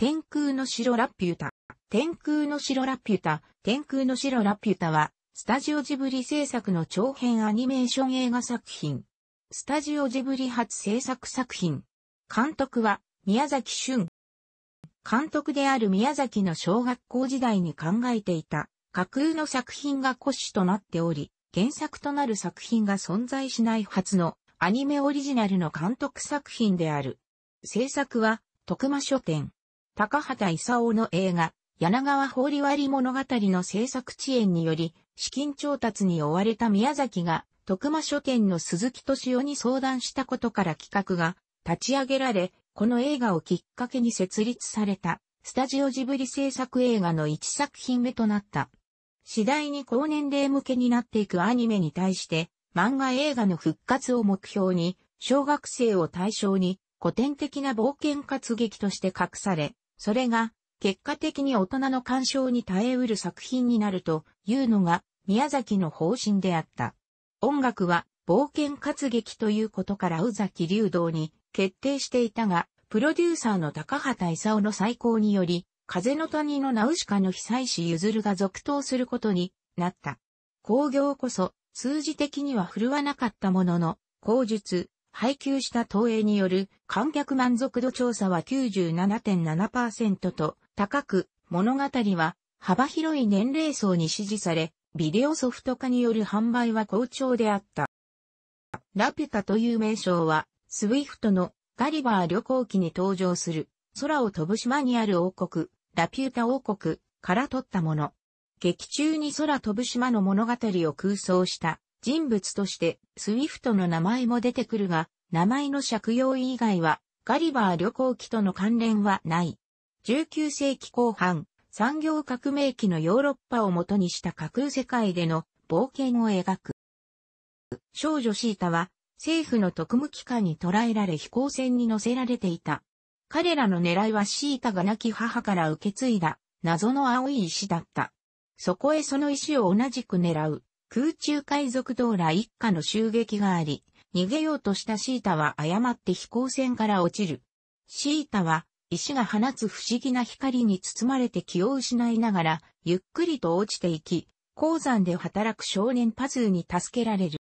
天空の城ラピュタ。天空の城ラピュタ。天空の城ラピュタは、スタジオジブリ制作の長編アニメーション映画作品。スタジオジブリ初制作作品。監督は、宮崎俊。監督である宮崎の小学校時代に考えていた、架空の作品が骨子となっており、原作となる作品が存在しない初のアニメオリジナルの監督作品である。制作は、徳間書店。高畑勲の映画、柳川法り割物語の制作遅延により、資金調達に追われた宮崎が、徳間書店の鈴木敏夫に相談したことから企画が立ち上げられ、この映画をきっかけに設立された、スタジオジブリ制作映画の一作品目となった。次第に高年齢向けになっていくアニメに対して、漫画映画の復活を目標に、小学生を対象に古典的な冒険活劇として隠され、それが、結果的に大人の干渉に耐えうる作品になるというのが、宮崎の方針であった。音楽は、冒険活劇ということから宇崎竜道に決定していたが、プロデューサーの高畑勲の再興により、風の谷のナウシカの被災石譲が続投することになった。工業こそ、数字的には振るわなかったものの、口述、配給した投影による観客満足度調査は97.7%と高く、物語は幅広い年齢層に支持され、ビデオソフト化による販売は好調であった。ラピュタという名称は、スウィフトのガリバー旅行記に登場する空を飛ぶ島にある王国、ラピュタ王国から取ったもの。劇中に空飛ぶ島の物語を空想した人物として、スウィフトの名前も出てくるが、名前の借用以外は、ガリバー旅行機との関連はない。19世紀後半、産業革命期のヨーロッパを元にした架空世界での冒険を描く。少女シータは、政府の特務機関に捕らえられ飛行船に乗せられていた。彼らの狙いはシータが亡き母から受け継いだ謎の青い石だった。そこへその石を同じく狙う。空中海賊ドーラ一家の襲撃があり、逃げようとしたシータは誤って飛行船から落ちる。シータは、石が放つ不思議な光に包まれて気を失いながら、ゆっくりと落ちていき、鉱山で働く少年パズーに助けられる。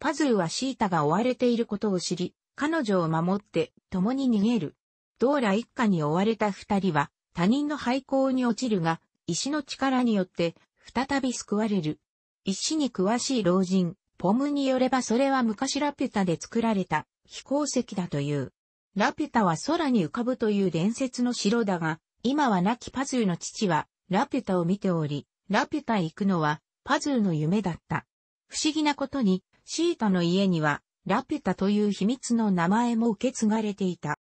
パズーはシータが追われていることを知り、彼女を守って共に逃げる。ドーラ一家に追われた二人は他人の廃校に落ちるが、石の力によって再び救われる。石に詳しい老人、ポムによればそれは昔ラピュタで作られた飛行石だという。ラピュタは空に浮かぶという伝説の城だが、今は亡きパズーの父はラピュタを見ており、ラピュタへ行くのはパズーの夢だった。不思議なことに、シータの家にはラピュタという秘密の名前も受け継がれていた。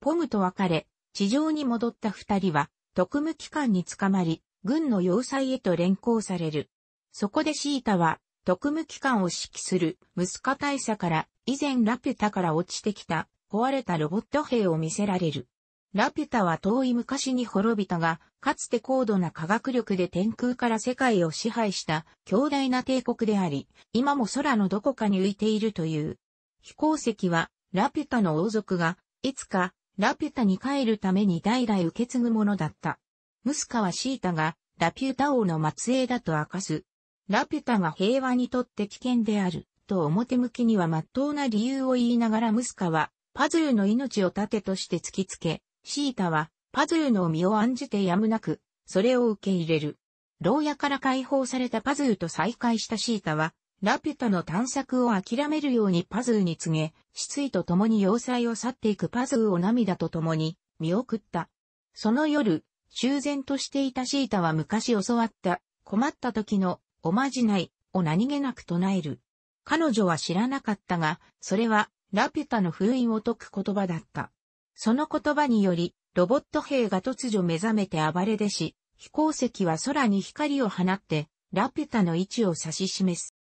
ポムと別れ、地上に戻った二人は、特務機関に捕まり、軍の要塞へと連行される。そこでシータは、特務機関を指揮する、ムスカ大佐から、以前ラピュタから落ちてきた、壊れたロボット兵を見せられる。ラピュタは遠い昔に滅びたが、かつて高度な科学力で天空から世界を支配した強大な帝国であり、今も空のどこかに浮いているという。飛行石は、ラピュタの王族が、いつか、ラピュタに帰るために代々受け継ぐものだった。ムスカはシータが、ラピュタ王の末裔だと明かす、ラピュタが平和にとって危険である、と表向きには真っ当な理由を言いながらムスカは、パズルの命を盾として突きつけ、シータは、パズルの身を案じてやむなく、それを受け入れる。牢屋から解放されたパズルと再会したシータは、ラピュタの探索を諦めるようにパズルに告げ、失意と共に要塞を去っていくパズルを涙と共に見送った。その夜、修繕としていたシータは昔教わった困った時のおまじない、を何気なく唱える。彼女は知らなかったが、それは、ラピュタの封印を解く言葉だった。その言葉により、ロボット兵が突如目覚めて暴れ出し、飛行石は空に光を放って、ラピュタの位置を指し示す。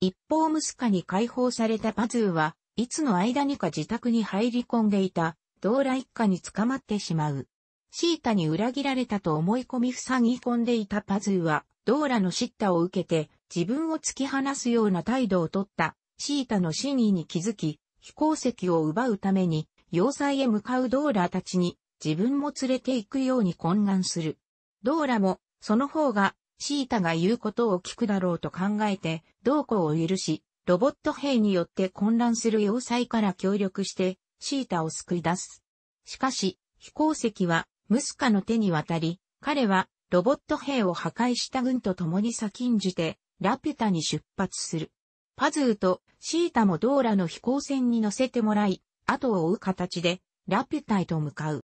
一方ムスカに解放されたパズーは、いつの間にか自宅に入り込んでいた、ドーラ一家に捕まってしまう。シータに裏切られたと思い込み塞ぎ込んでいたパズーは、ドーラの叱咤を受けて、自分を突き放すような態度をとった、シータの真意に気づき、飛行石を奪うために、要塞へ向かうドーラたちに、自分も連れて行くように懇願する。ドーラも、その方が、シータが言うことを聞くだろうと考えて、同行を許し、ロボット兵によって混乱する要塞から協力して、シータを救い出す。しかし、飛行石はムスカの手に渡り、彼はロボット兵を破壊した軍と共に先んじて、ラピュタに出発する。パズーとシータもドーラの飛行船に乗せてもらい、後を追う形で、ラピュタへと向かう。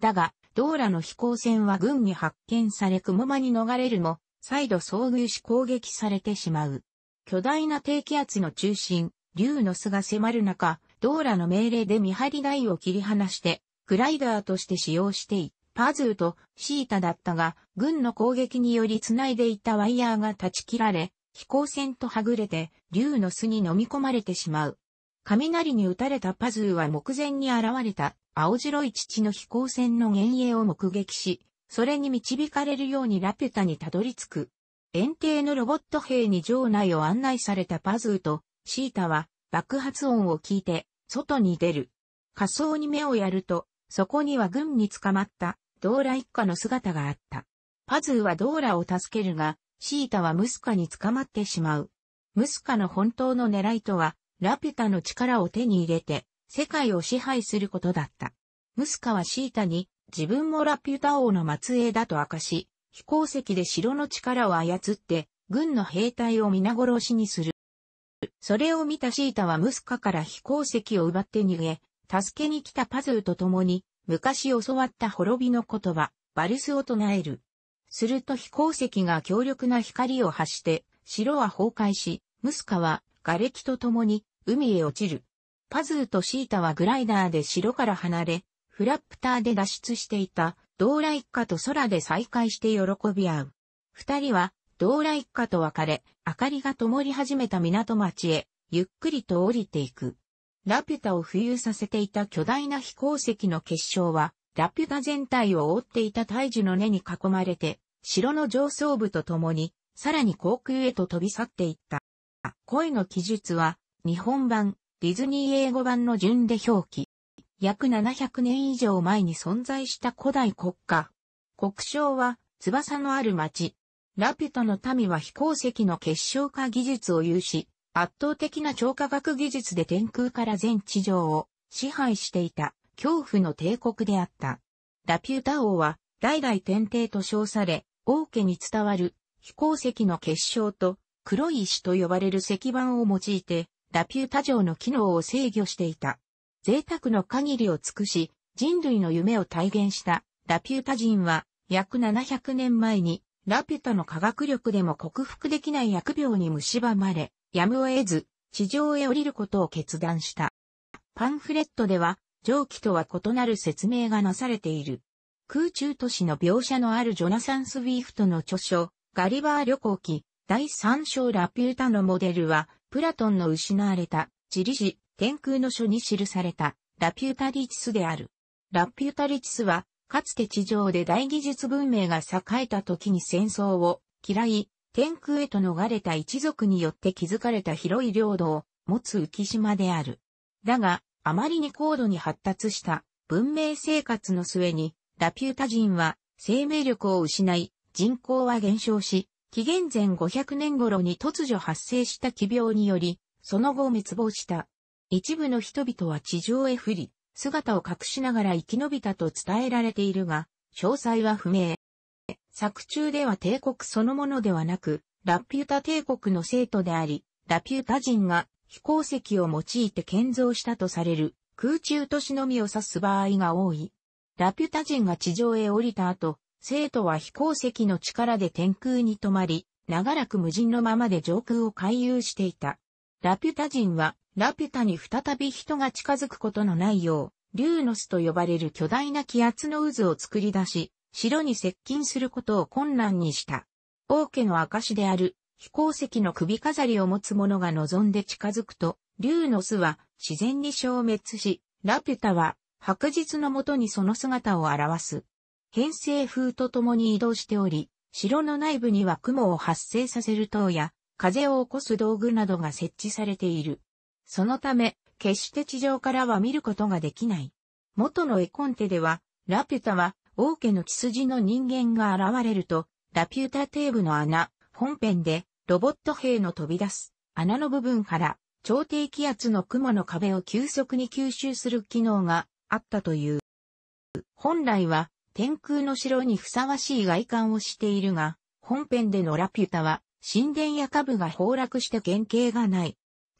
だが、ドーラの飛行船は軍に発見され雲間に逃れるも、再度遭遇し攻撃されてしまう。巨大な低気圧の中心、竜の巣が迫る中、ドーラの命令で見張り台を切り離して、グライダーとして使用してい、パズーとシータだったが、軍の攻撃により繋いでいたワイヤーが断ち切られ、飛行船とはぐれて、竜の巣に飲み込まれてしまう。雷に打たれたパズーは目前に現れた青白い父の飛行船の幻影を目撃し、それに導かれるようにラピュタにたどり着く。園庭のロボット兵に場内を案内されたパズーとシータは爆発音を聞いて外に出る。仮想に目をやるとそこには軍に捕まったドーラ一家の姿があった。パズーはドーラを助けるが、シータはムスカに捕まってしまう。ムスカの本当の狙いとは、ラピュタの力を手に入れて、世界を支配することだった。ムスカはシータに、自分もラピュタ王の末裔だと明かし、飛行石で城の力を操って、軍の兵隊を皆殺しにする。それを見たシータはムスカから飛行石を奪って逃げ、助けに来たパズーと共に、昔教わった滅びの言葉、バルスを唱える。すると飛行石が強力な光を発して、城は崩壊し、ムスカは瓦礫と共に海へ落ちる。パズーとシータはグライダーで城から離れ、フラップターで脱出していた、ドーラ一家と空で再会して喜び合う。二人は、ドーラ一家と別れ、明かりが灯り始めた港町へ、ゆっくりと降りていく。ラピュタを浮遊させていた巨大な飛行石の結晶は、ラピュタ全体を覆っていた大樹の根に囲まれて、城の上層部と共に、さらに航空へと飛び去っていった。恋の記述は、日本版、ディズニー英語版の順で表記。約700年以上前に存在した古代国家。国章は、翼のある町。ラピュタの民は飛行石の結晶化技術を有し、圧倒的な超科学技術で天空から全地上を支配していた恐怖の帝国であった。ラピュタ王は代々天帝と称され、王家に伝わる飛行石の結晶と黒い石と呼ばれる石板を用いて、ラピュタ城の機能を制御していた。贅沢の限りを尽くし、人類の夢を体現したラピュタ人は、約700年前にラピュタの科学力でも克服できない薬病に蝕まれ、やむを得ず、地上へ降りることを決断した。パンフレットでは、上記とは異なる説明がなされている。空中都市の描写のあるジョナサン・スウィフトの著書、ガリバー旅行記、第3章ラピュータのモデルは、プラトンの失われた、地理史、天空の書に記された、ラピュータリチスである。ラピュータリチスは、かつて地上で大技術文明が栄えた時に戦争を嫌い、天空へと逃れた一族によって築かれた広い領土を持つ浮島である。だが、あまりに高度に発達した文明生活の末に、ラピュータ人は生命力を失い、人口は減少し、紀元前500年頃に突如発生した奇病により、その後滅亡した。一部の人々は地上へ降り、姿を隠しながら生き延びたと伝えられているが、詳細は不明。作中では帝国そのものではなく、ラピュタ帝国の生徒であり、ラピュタ人が飛行石を用いて建造したとされる空中都市のみを指す場合が多い。ラピュタ人が地上へ降りた後、生徒は飛行石の力で天空に止まり、長らく無人のままで上空を回遊していた。ラピュタ人は、ラピュタに再び人が近づくことのないよう、リューノスと呼ばれる巨大な気圧の渦を作り出し、城に接近することを困難にした。王家の証である飛行石の首飾りを持つ者が望んで近づくと、竜の巣は自然に消滅し、ラピュタは白日のもとにその姿を表す。偏西風と共に移動しており、城の内部には雲を発生させる塔や、風を起こす道具などが設置されている。そのため、決して地上からは見ることができない。元の絵コンテでは、ラピュタは王家の血筋の人間が現れると、ラピュータテーブの穴、本編で、ロボット兵の飛び出す、穴の部分から、超低気圧の雲の壁を急速に吸収する機能があったという。本来は、天空の城にふさわしい外観をしているが、本編でのラピュタは、神殿や下部が崩落して原型がない。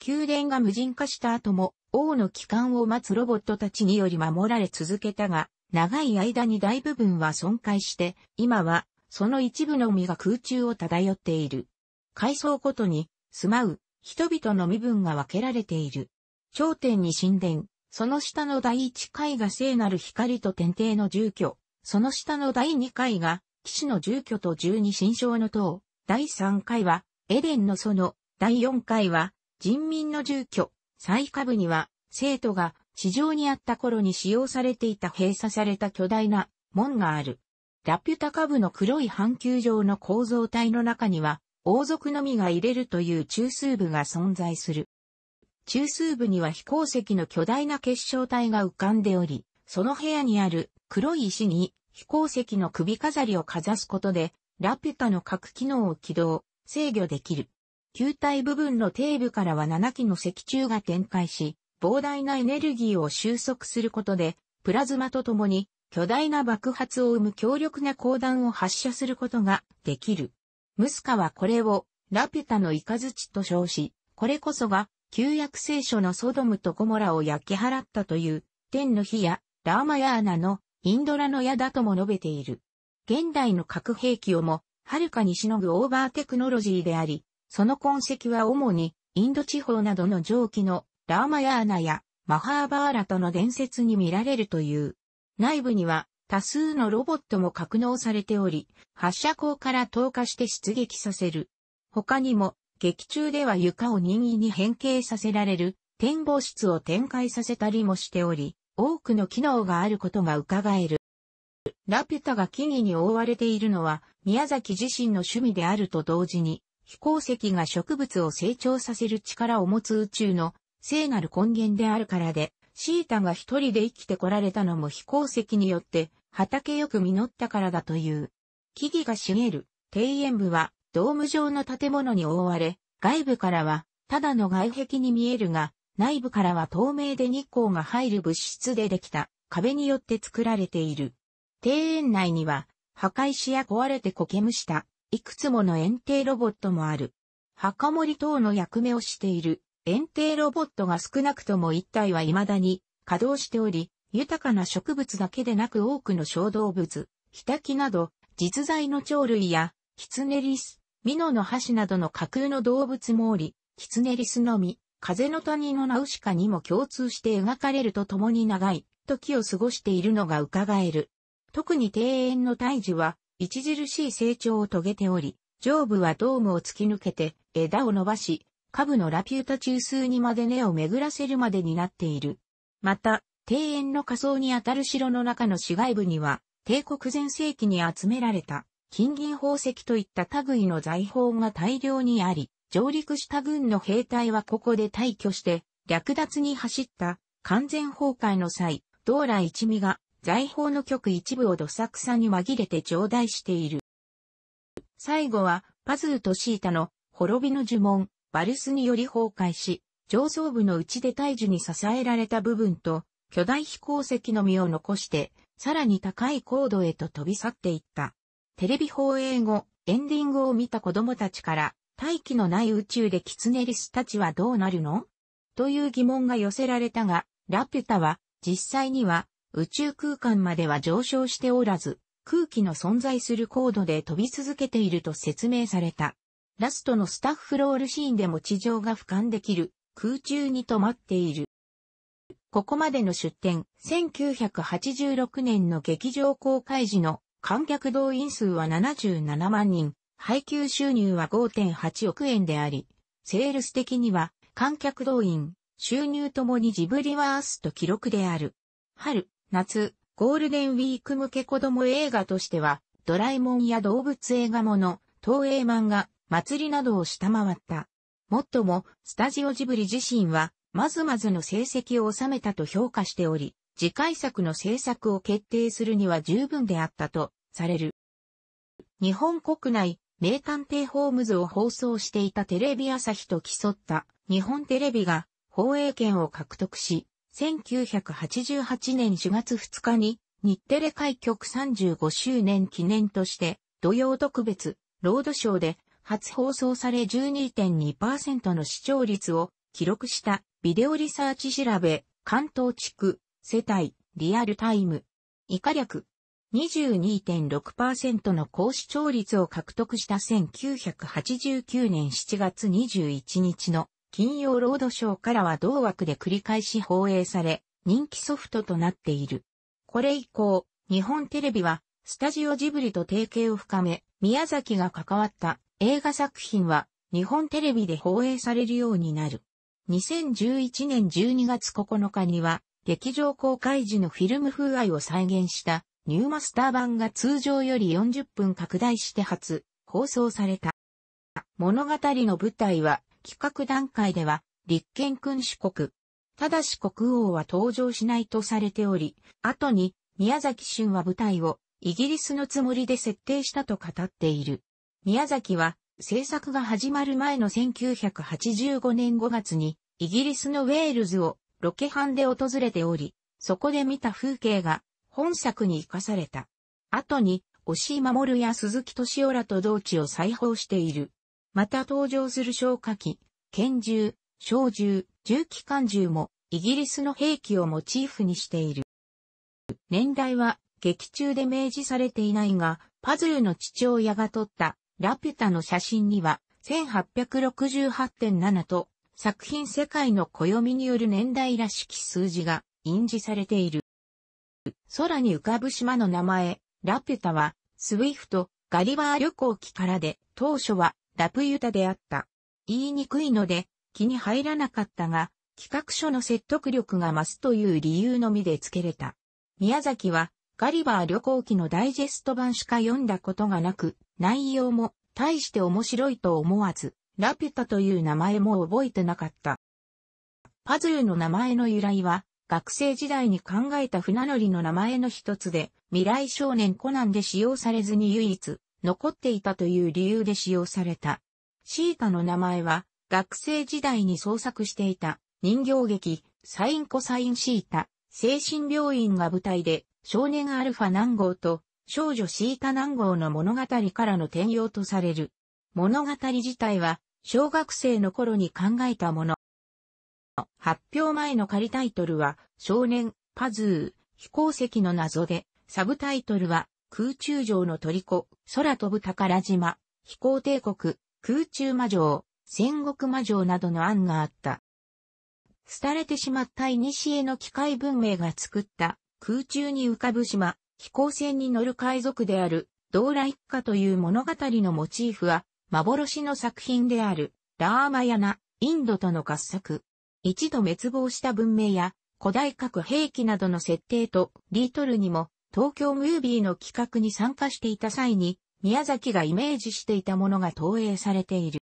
宮殿が無人化した後も、王の帰還を待つロボットたちにより守られ続けたが、長い間に大部分は損壊して、今はその一部のみが空中を漂っている。階層ごとに住まう人々の身分が分けられている。頂点に神殿、その下の第一階が聖なる光と天帝の住居、その下の第二階が騎士の住居と十二神将の塔、第三階はエデンの園、第四階は人民の住居、最下部には生徒が地上にあった頃に使用されていた閉鎖された巨大な門がある。ラピュタ下部の黒い半球状の構造体の中には、王族のみが入れるという中枢部が存在する。中枢部には飛行石の巨大な結晶体が浮かんでおり、その部屋にある黒い石に飛行石の首飾りをかざすことで、ラピュタの各機能を起動、制御できる。球体部分の底部からは7機の石柱が展開し、膨大なエネルギーを収束することで、プラズマと共に巨大な爆発を生む強力な光弾を発射することができる。ムスカはこれをラピュタの雷と称し、これこそが旧約聖書のソドムとゴモラを焼き払ったという天の火やラーマヤーナのインドラの矢だとも述べている。現代の核兵器をもはるかにしのぐオーバーテクノロジーであり、その痕跡は主にインド地方などの蒸気のラーマヤーナやマハーバーラとの伝説に見られるという。内部には多数のロボットも格納されており、発射口から投下して出撃させる。他にも、劇中では床を任意に変形させられる展望室を展開させたりもしており、多くの機能があることが伺える。ラピュタが木々に覆われているのは宮崎自身の趣味であると同時に、飛行石が植物を成長させる力を持つ宇宙の聖なる根源であるからで、シータが一人で生きてこられたのも飛行石によって畑よく実ったからだという。木々が茂る庭園部はドーム状の建物に覆われ、外部からはただの外壁に見えるが、内部からは透明で日光が入る物質でできた壁によって作られている。庭園内には墓石や壊れて苔むしたいくつもの園庭ロボットもある。墓守等の役目をしている園庭ロボットが少なくとも一体は未だに稼働しており、豊かな植物だけでなく多くの小動物、ヒタキなど、実在の鳥類や、キツネリス、ミノの箸などの架空の動物もおり、キツネリスのみ、風の谷のナウシカにも共通して描かれるとともに長い時を過ごしているのが伺える。特に庭園の胎児は、著しい成長を遂げており、上部はドームを突き抜けて枝を伸ばし、下部のラピュータ中枢にまで根を巡らせるまでになっている。また、庭園の下層にあたる城の中の市街部には、帝国全盛期に集められた、金銀宝石といった類の財宝が大量にあり、上陸した軍の兵隊はここで退去して、略奪に走った完全崩壊の際、道来一味が財宝の局一部をどさくさに紛れて頂戴している。最後は、パズーとシータの滅びの呪文、バルスにより崩壊し、上層部の内で大樹に支えられた部分と、巨大飛行石の実を残して、さらに高い高度へと飛び去っていった。テレビ放映後、エンディングを見た子供たちから、大気のない宇宙でキツネリスたちはどうなるのという疑問が寄せられたが、ラピュタは、実際には、宇宙空間までは上昇しておらず、空気の存在する高度で飛び続けていると説明された。ラストのスタッフロールシーンでも地上が俯瞰できる、空中に止まっている。ここまでの出展、1986年の劇場公開時の観客動員数は77万人、配給収入は5.8億円であり、セールス的には観客動員、収入ともにジブリワースと記録である。春、夏、ゴールデンウィーク向け子供映画としては、ドラえもんや動物映画もの、東映漫画、祭りなどを下回った。もっとも、スタジオジブリ自身は、まずまずの成績を収めたと評価しており、次回作の制作を決定するには十分であったと、される。日本国内、名探偵ホームズを放送していたテレビ朝日と競った日本テレビが放映権を獲得し、1988年4月2日に日テレ開局35周年記念として土曜特別ロードショーで初放送され12.2%の視聴率を記録したビデオリサーチ調べ、関東地区、世帯、リアルタイム。以下略。22.6%の高視聴率を獲得した1989年7月21日の金曜ロードショーからは同枠で繰り返し放映され、人気ソフトとなっている。これ以降、日本テレビは、スタジオジブリと提携を深め、宮崎が関わった映画作品は日本テレビで放映されるようになる。2011年12月9日には劇場公開時のフィルム風合いを再現したニューマスター版が通常より40分拡大して初放送された。物語の舞台は企画段階では立憲君主国。ただし国王は登場しないとされており、後に宮崎春は舞台をイギリスのつもりで設定したと語っている。宮崎は、制作が始まる前の1985年5月に、イギリスのウェールズをロケハンで訪れており、そこで見た風景が本作に活かされた。後に、押井守や鈴木敏夫らと同地を再訪している。また登場する消火器、拳銃、小銃、銃機関銃もイギリスの兵器をモチーフにしている。年代は劇中で明示されていないが、パズルの父親が取ったラピュタの写真には、1868.7と、作品世界の暦による年代らしき数字が印字されている。空に浮かぶ島の名前、ラピュタは、スウィフト、ガリバー旅行記からで、当初はラプユタであった。言いにくいので、気に入らなかったが、企画書の説得力が増すという理由のみで付けれた。宮崎は、ガリバー旅行記のダイジェスト版しか読んだことがなく、内容も大して面白いと思わず、ラピュタという名前も覚えてなかった。パズーの名前の由来は、学生時代に考えた船乗りの名前の一つで、未来少年コナンで使用されずに唯一、残っていたという理由で使用された。シータの名前は、学生時代に創作していた、人形劇、サインコサインシータ、精神病院が舞台で、少年アルファ何号と、少女シータ南郷の物語からの転用とされる。物語自体は、小学生の頃に考えたもの。発表前の仮タイトルは、少年、パズー、飛行石の謎で、サブタイトルは、空中城の虜、空飛ぶ宝島、飛行帝国、空中魔城、戦国魔城などの案があった。廃れてしまった古の機械文明が作った空中に浮かぶ島、飛行船に乗る海賊である、ドーラ一家という物語のモチーフは、幻の作品である、ラーマヤナ、インドとの合作。一度滅亡した文明や、古代核兵器などの設定と、リートルにも、東京ムービーの企画に参加していた際に、宮崎がイメージしていたものが投影されている。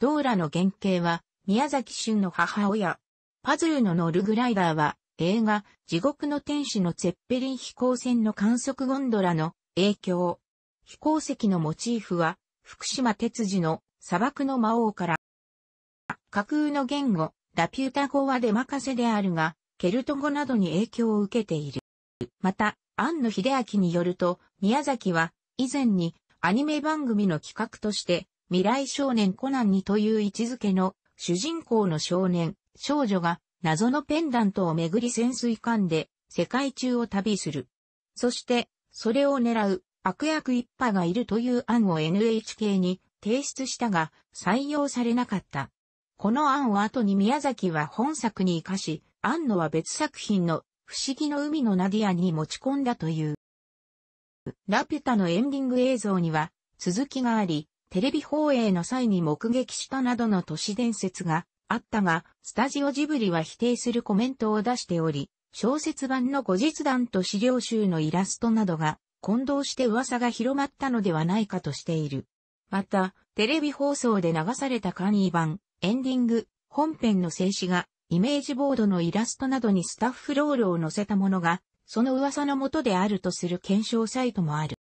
ドーラの原型は、宮崎春の母親。パズルの乗るグライダーは、映画、地獄の天使のツェッペリン飛行船の観測ゴンドラの影響。飛行石のモチーフは、福島哲司の砂漠の魔王から、架空の言語、ラピュタ語は出任せであるが、ケルト語などに影響を受けている。また、庵野秀明によると、宮崎は、以前に、アニメ番組の企画として、未来少年コナンにという位置づけの、主人公の少年、少女が、謎のペンダントをめぐり潜水艦で世界中を旅する。そして、それを狙う悪役一派がいるという案を NHK に提出したが採用されなかった。この案を後に宮崎は本作に生かし、案のは別作品の不思議の海のナディアに持ち込んだという。ラピュタのエンディング映像には続きがあり、テレビ放映の際に目撃したなどの都市伝説があったが、スタジオジブリは否定するコメントを出しており、小説版の後日談と資料集のイラストなどが混同して噂が広まったのではないかとしている。また、テレビ放送で流された簡易版、エンディング、本編の静止画、イメージボードのイラストなどにスタッフロールを載せたものが、その噂のもとであるとする検証サイトもある。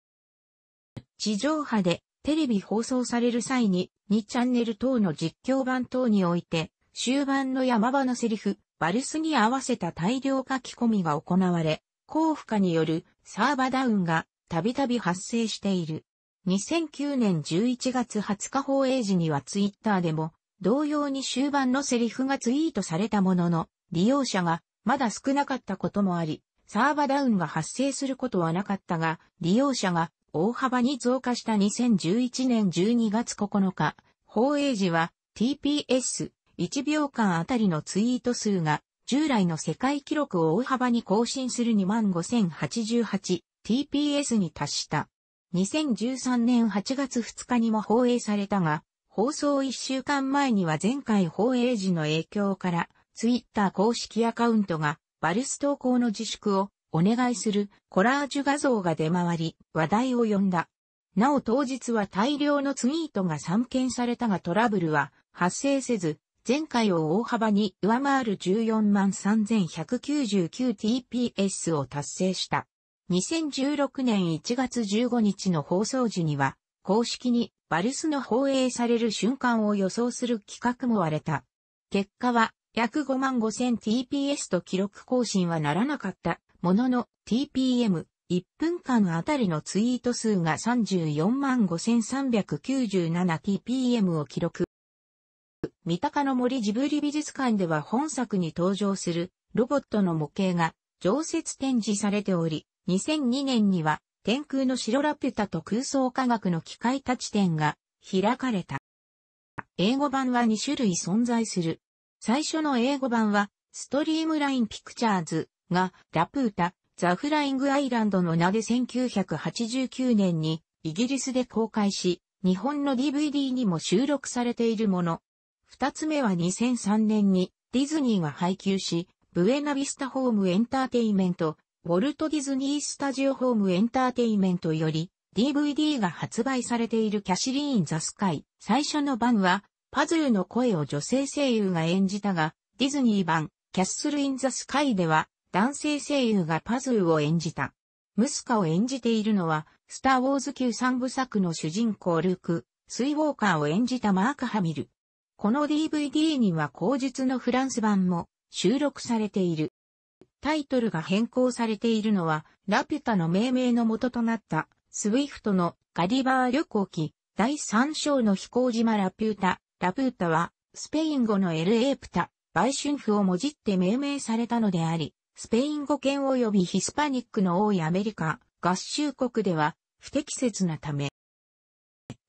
地上波でテレビ放送される際に2チャンネル等の実況版等において終盤の山場のセリフ、バルスに合わせた大量書き込みが行われ、高負荷によるサーバダウンがたびたび発生している。2009年11月20日放映時にはツイッターでも同様に終盤のセリフがツイートされたものの利用者がまだ少なかったこともありサーバダウンが発生することはなかったが利用者が大幅に増加した2011年12月9日放映時は TPS 1秒間あたりのツイート数が、従来の世界記録を大幅に更新する 25,088TPS に達した。2013年8月2日にも放映されたが、放送1週間前には前回放映時の影響から、ツイッター公式アカウントが、バルス投稿の自粛をお願いするコラージュ画像が出回り、話題を呼んだ。なお当日は大量のツイートが散見されたがトラブルは発生せず、前回を大幅に上回る 143,199tps を達成した。2016年1月15日の放送時には、公式にバルスの放映される瞬間を予想する企画も割れた。結果は約 55,000tps と記録更新はならなかったものの TPM 1分間あたりのツイート数が 345,397tpm を記録。三鷹の森ジブリ美術館では本作に登場するロボットの模型が常設展示されており、2002年には天空の城ラピュタと空想科学の機械立ち展が開かれた。英語版は2種類存在する。最初の英語版はストリームラインピクチャーズがラプータ、ザ・フライング・アイランドの名で1989年にイギリスで公開し、日本の DVD にも収録されているもの二つ目は2003年にディズニーが配給し、ブエナビスタホームエンターテイメント、ウォルト・ディズニー・スタジオ・ホームエンターテイメントより DVD が発売されているキャシリーン・ザ・スカイ。最初の版はパズルの声を女性声優が演じたが、ディズニー版キャッスル・イン・ザ・スカイでは男性声優がパズルを演じた。ムスカを演じているのは、スター・ウォーズ級3部作の主人公ルーク、スイウォーカーを演じたマーク・ハミル。この DVD には後述のフランス版も収録されている。タイトルが変更されているのは、ラピュタの命名の元となった、スウィフトのガリバー旅行記、第3章の飛行島ラピュータ。ラュータは、スペイン語のエルエープタ、売春婦をもじって命名されたのであり、スペイン語圏及びヒスパニックの多いアメリカ、合衆国では、不適切なため。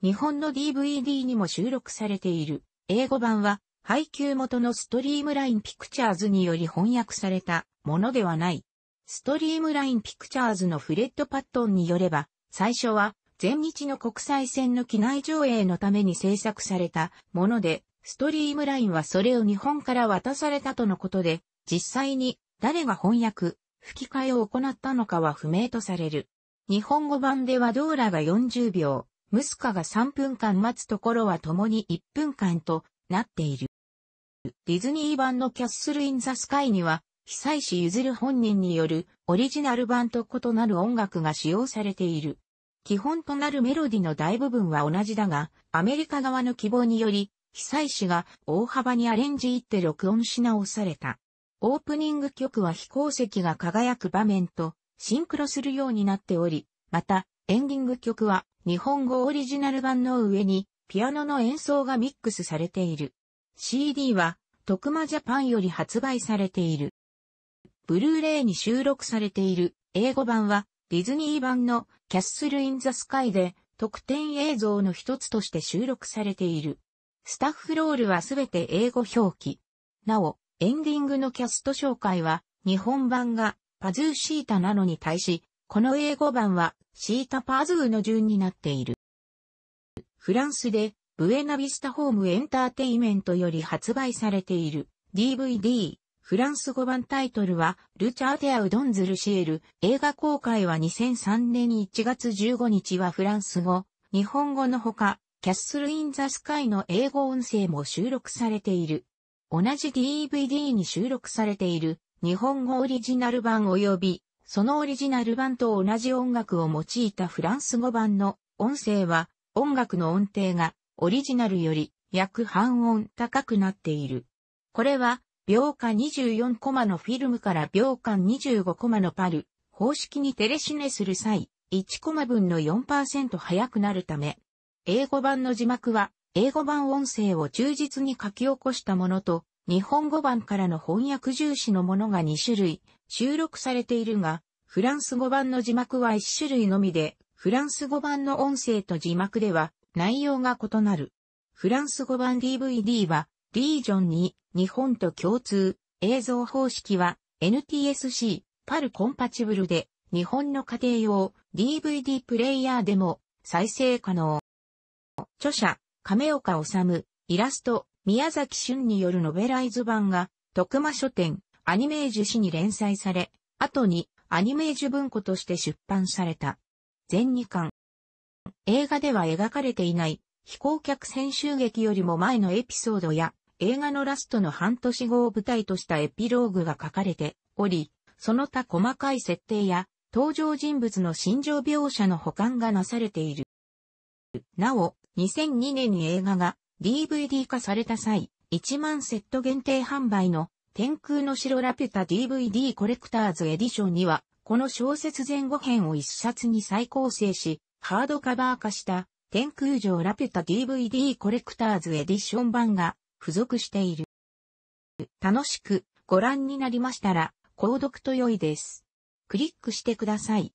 日本の DVD にも収録されている。英語版は配給元のストリームラインピクチャーズにより翻訳されたものではない。ストリームラインピクチャーズのフレッド・パットンによれば、最初は前日の国際線の機内上映のために制作されたもので、ストリームラインはそれを日本から渡されたとのことで、実際に誰が翻訳、吹き替えを行ったのかは不明とされる。日本語版ではドーラが40秒、ムスカが3分間待つところは共に1分間となっている。ディズニー版のキャッスル・イン・ザ・スカイには、被災し譲る本人によるオリジナル版と異なる音楽が使用されている。基本となるメロディの大部分は同じだが、アメリカ側の希望により、被災しが大幅にアレンジいって録音し直された。オープニング曲は飛行石が輝く場面とシンクロするようになっており、またエンディング曲は日本語オリジナル版の上にピアノの演奏がミックスされている。CD は徳間ジャパンより発売されている。ブルーレイに収録されている英語版はディズニー版のキャッスル・イン・ザ・スカイで特典映像の一つとして収録されている。スタッフロールはすべて英語表記。なお、エンディングのキャスト紹介は日本版がパズーシータなのに対しこの英語版はシータパーズーの順になっている。フランスでブエナビスタホームエンターテイメントより発売されている DVD フランス語版タイトルはルチャーテアウドンズルシエル映画公開は2003年1月15日はフランス語、日本語のほかキャッスル・イン・ザ・スカイの英語音声も収録されている。同じ DVD に収録されている日本語オリジナル版及びそのオリジナル版と同じ音楽を用いたフランス語版の音声は音楽の音程がオリジナルより約半音高くなっている。これは秒間24コマのフィルムから秒間25コマのパル方式にテレシネする際1コマ分の4%速くなるため英語版の字幕は英語版音声を忠実に書き起こしたものと日本語版からの翻訳重視のものが2種類収録されているが、フランス語版の字幕は1種類のみで、フランス語版の音声と字幕では内容が異なる。フランス語版 DVD は、リージョンに日本と共通、映像方式は NTSC、パルコンパチブルで、日本の家庭用 DVD プレイヤーでも再生可能。著者、亀岡治、イラスト、宮崎俊によるノベライズ版が、徳間書店、アニメージュ誌に連載され、後にアニメージュ文庫として出版された。全2巻。映画では描かれていない飛行客選手劇よりも前のエピソードや映画のラストの半年後を舞台としたエピローグが書かれており、その他細かい設定や登場人物の心情描写の保管がなされている。なお、2002年に映画が DVD 化された際、1万セット限定販売の天空の城ラピュタ DVD コレクターズエディションには、この小説前後編を一冊に再構成し、ハードカバー化した天空城ラピュタ DVD コレクターズエディション版が付属している。楽しくご覧になりましたら、購読と良いです。クリックしてください。